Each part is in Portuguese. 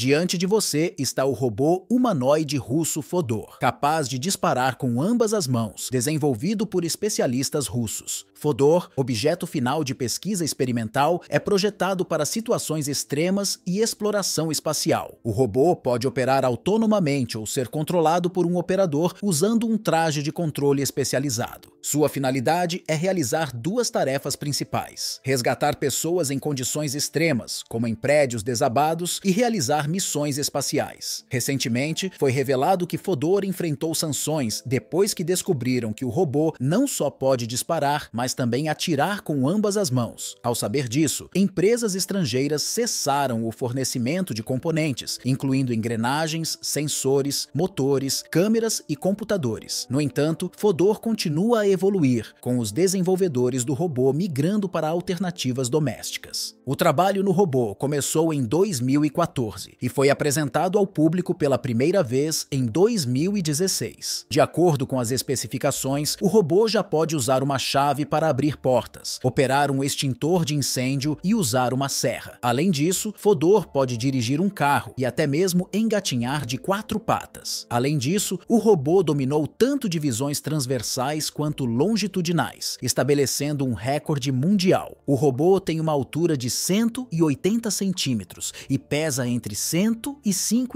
Diante de você está o robô humanoide russo Fodor, capaz de disparar com ambas as mãos, desenvolvido por especialistas russos. Fodor, objeto final de pesquisa experimental, é projetado para situações extremas e exploração espacial. O robô pode operar autonomamente ou ser controlado por um operador usando um traje de controle especializado. Sua finalidade é realizar duas tarefas principais: resgatar pessoas em condições extremas, como em prédios desabados, e realizar missões espaciais. Recentemente, foi revelado que Fodor enfrentou sanções depois que descobriram que o robô não só pode disparar, mas também atirar com ambas as mãos. Ao saber disso, empresas estrangeiras cessaram o fornecimento de componentes, incluindo engrenagens, sensores, motores, câmeras e computadores. No entanto, Fodor continua a evoluir, com os desenvolvedores do robô migrando para alternativas domésticas. O trabalho no robô começou em 2014 e foi apresentado ao público pela primeira vez em 2016. De acordo com as especificações, o robô já pode usar uma chave para abrir portas, operar um extintor de incêndio e usar uma serra. Além disso, Fodor pode dirigir um carro e até mesmo engatinhar de quatro patas. Além disso, o robô dominou tanto divisões transversais quanto longitudinais, estabelecendo um recorde mundial. O robô tem uma altura de 180 centímetros e pesa entre 105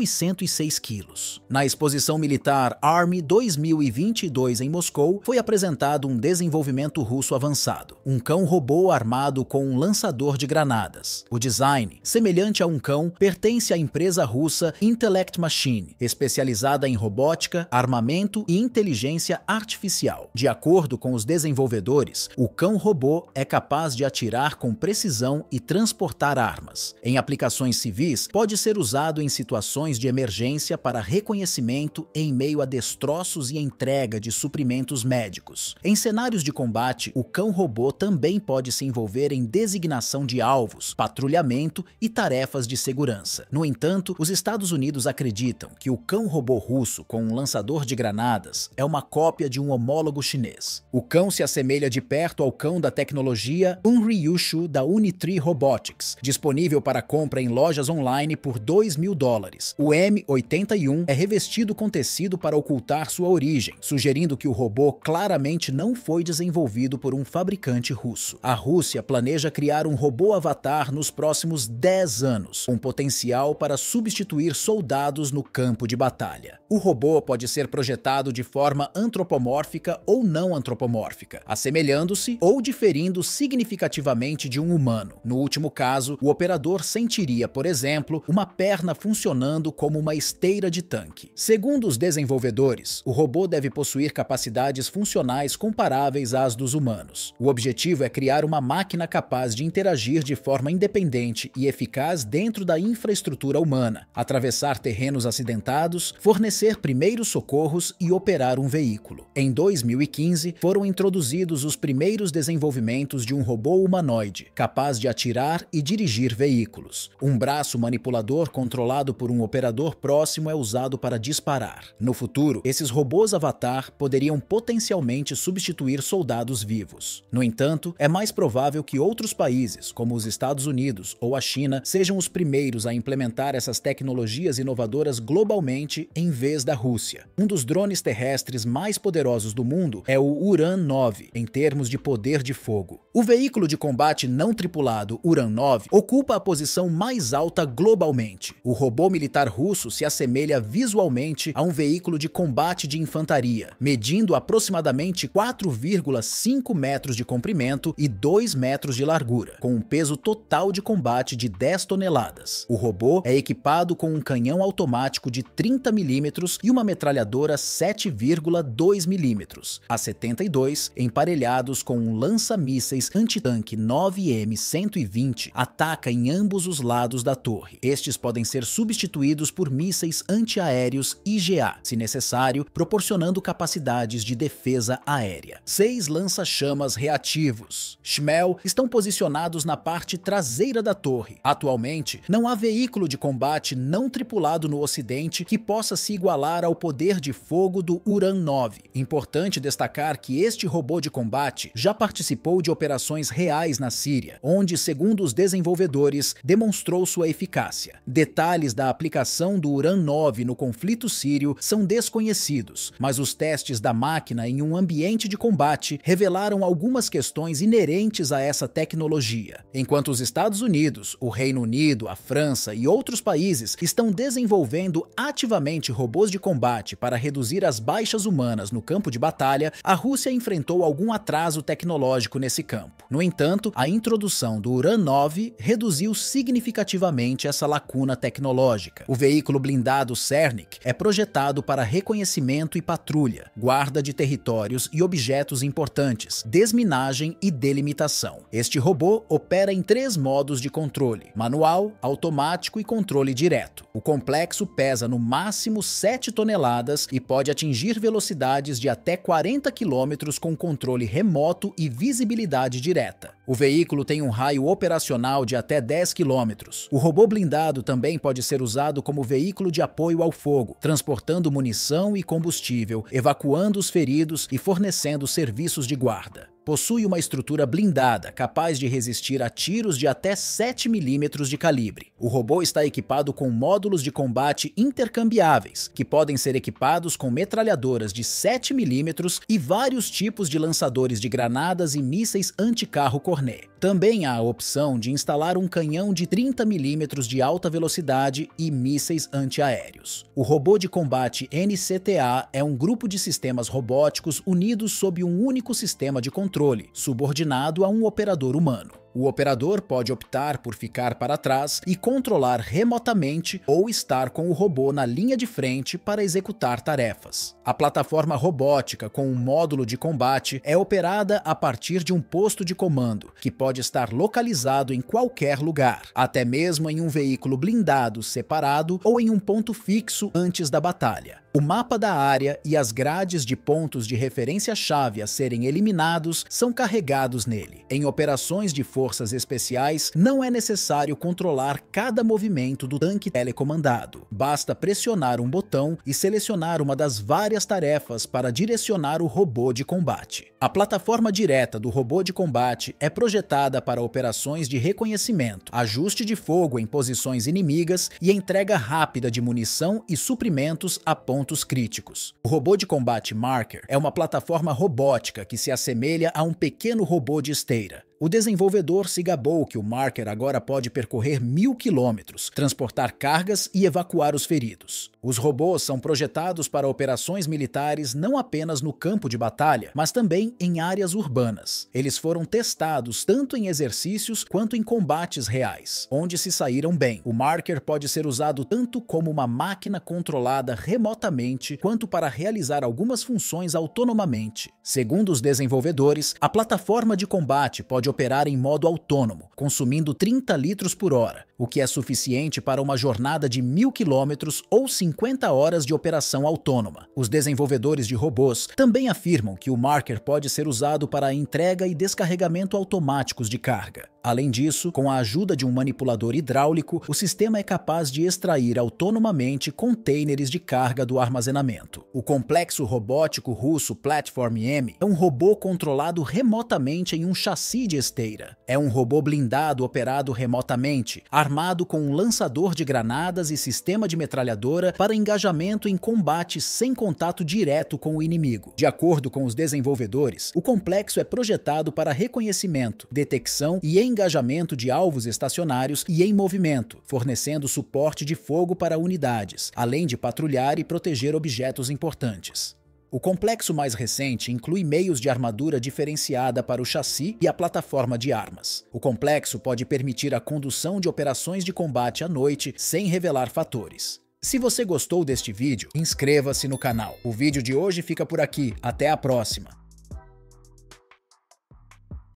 e 106 quilos. Na exposição militar Army 2022 em Moscou, foi apresentado um desenvolvimento russo avançado, um cão-robô armado com um lançador de granadas. O design, semelhante a um cão, pertence à empresa russa Intellect Machine, especializada em robótica, armamento e inteligência artificial. De acordo com os desenvolvedores, o cão-robô é capaz de atirar com precisão e transportar armas. Em aplicações civis, pode ser ser usado em situações de emergência para reconhecimento em meio a destroços e entrega de suprimentos médicos. Em cenários de combate, o cão-robô também pode se envolver em designação de alvos, patrulhamento e tarefas de segurança. No entanto, os Estados Unidos acreditam que o cão-robô russo com um lançador de granadas é uma cópia de um homólogo chinês. O cão se assemelha de perto ao cão da tecnologia Unryushu da Unitree Robotics, disponível para compra em lojas online por 2 mil dólares. O M81 é revestido com tecido para ocultar sua origem, sugerindo que o robô claramente não foi desenvolvido por um fabricante russo. A Rússia planeja criar um robô avatar nos próximos 10 anos, com potencial para substituir soldados no campo de batalha. O robô pode ser projetado de forma antropomórfica ou não antropomórfica, assemelhando-se ou diferindo significativamente de um humano. No último caso, o operador sentiria, por exemplo, uma perna funcionando como uma esteira de tanque. Segundo os desenvolvedores, o robô deve possuir capacidades funcionais comparáveis às dos humanos. O objetivo é criar uma máquina capaz de interagir de forma independente e eficaz dentro da infraestrutura humana, atravessar terrenos acidentados, fornecer primeiros socorros e operar um veículo. Em 2015, foram introduzidos os primeiros desenvolvimentos de um robô humanoide, capaz de atirar e dirigir veículos. Um braço manipulador sensor controlado por um operador próximo é usado para disparar. No futuro, esses robôs avatar poderiam potencialmente substituir soldados vivos. No entanto, é mais provável que outros países, como os Estados Unidos ou a China, sejam os primeiros a implementar essas tecnologias inovadoras globalmente em vez da Rússia. Um dos drones terrestres mais poderosos do mundo é o Uran-9, em termos de poder de fogo. O veículo de combate não tripulado Uran-9 ocupa a posição mais alta globalmente o robô militar russo se assemelha visualmente a um veículo de combate de infantaria, medindo aproximadamente 4,5 metros de comprimento e 2 metros de largura, com um peso total de combate de 10 toneladas. O robô é equipado com um canhão automático de 30 milímetros e uma metralhadora 7,2 milímetros, a 72, emparelhados com um lança-mísseis antitanque 9M-120, ataca em ambos os lados da torre. Estes podem ser substituídos por mísseis antiaéreos IGA, se necessário, proporcionando capacidades de defesa aérea. Seis lança-chamas reativos, Schmel, estão posicionados na parte traseira da torre. Atualmente, não há veículo de combate não tripulado no Ocidente que possa se igualar ao poder de fogo do Uran-9. Importante destacar que este robô de combate já participou de operações reais na Síria, onde, segundo os desenvolvedores, demonstrou sua eficácia. Detalhes da aplicação do Uran-9 no conflito sírio são desconhecidos, mas os testes da máquina em um ambiente de combate revelaram algumas questões inerentes a essa tecnologia. Enquanto os Estados Unidos, o Reino Unido, a França e outros países estão desenvolvendo ativamente robôs de combate para reduzir as baixas humanas no campo de batalha, a Rússia enfrentou algum atraso tecnológico nesse campo. No entanto, a introdução do Uran-9 reduziu significativamente essa lacuna lacuna tecnológica. O veículo blindado Cernic é projetado para reconhecimento e patrulha, guarda de territórios e objetos importantes, desminagem e delimitação. Este robô opera em três modos de controle: manual, automático e controle direto. O complexo pesa no máximo 7 toneladas e pode atingir velocidades de até 40 km com controle remoto e visibilidade direta. O veículo tem um raio operacional de até 10 quilômetros. O robô blindado também pode ser usado como veículo de apoio ao fogo, transportando munição e combustível, evacuando os feridos e fornecendo serviços de guarda. Possui uma estrutura blindada, capaz de resistir a tiros de até 7 milímetros de calibre. O robô está equipado com módulos de combate intercambiáveis, que podem ser equipados com metralhadoras de 7 milímetros e vários tipos de lançadores de granadas e mísseis anticarro Cornet. Também há a opção de instalar um canhão de 30 milímetros de alta velocidade e mísseis antiaéreos. O robô de combate NCTA é um grupo de sistemas robóticos unidos sob um único sistema de controle controle, subordinado a um operador humano. O operador pode optar por ficar para trás e controlar remotamente ou estar com o robô na linha de frente para executar tarefas. A plataforma robótica com um módulo de combate é operada a partir de um posto de comando, que pode estar localizado em qualquer lugar, até mesmo em um veículo blindado separado ou em um ponto fixo antes da batalha. O mapa da área e as grades de pontos de referência-chave a serem eliminados são carregados nele. Em operações de força forças especiais, não é necessário controlar cada movimento do tanque telecomandado. Basta pressionar um botão e selecionar uma das várias tarefas para direcionar o robô de combate. A plataforma direta do robô de combate é projetada para operações de reconhecimento, ajuste de fogo em posições inimigas e entrega rápida de munição e suprimentos a pontos críticos. O robô de combate Marker é uma plataforma robótica que se assemelha a um pequeno robô de esteira. O desenvolvedor se gabou que o Marker agora pode percorrer mil quilômetros, transportar cargas e evacuar os feridos. Os robôs são projetados para operações militares não apenas no campo de batalha, mas também em áreas urbanas. Eles foram testados tanto em exercícios quanto em combates reais, onde se saíram bem. O Marker pode ser usado tanto como uma máquina controlada remotamente, quanto para realizar algumas funções autonomamente. Segundo os desenvolvedores, a plataforma de combate pode operar em modo autônomo, consumindo 30 litros por hora, o que é suficiente para uma jornada de mil quilômetros ou 50 horas de operação autônoma. Os desenvolvedores de robôs também afirmam que o marker pode ser usado para a entrega e descarregamento automáticos de carga. Além disso, com a ajuda de um manipulador hidráulico, o sistema é capaz de extrair autonomamente contêineres de carga do armazenamento. O complexo robótico russo Platform M é um robô controlado remotamente em um chassi de esteira. É um robô blindado operado remotamente, armado com um lançador de granadas e sistema de metralhadora para engajamento em combate sem contato direto com o inimigo. De acordo com os desenvolvedores, o complexo é projetado para reconhecimento, detecção e engajamento de alvos estacionários e em movimento, fornecendo suporte de fogo para unidades, além de patrulhar e proteger objetos importantes. O complexo mais recente inclui meios de armadura diferenciada para o chassi e a plataforma de armas. O complexo pode permitir a condução de operações de combate à noite sem revelar fatores. Se você gostou deste vídeo, inscreva-se no canal. O vídeo de hoje fica por aqui. Até a próxima!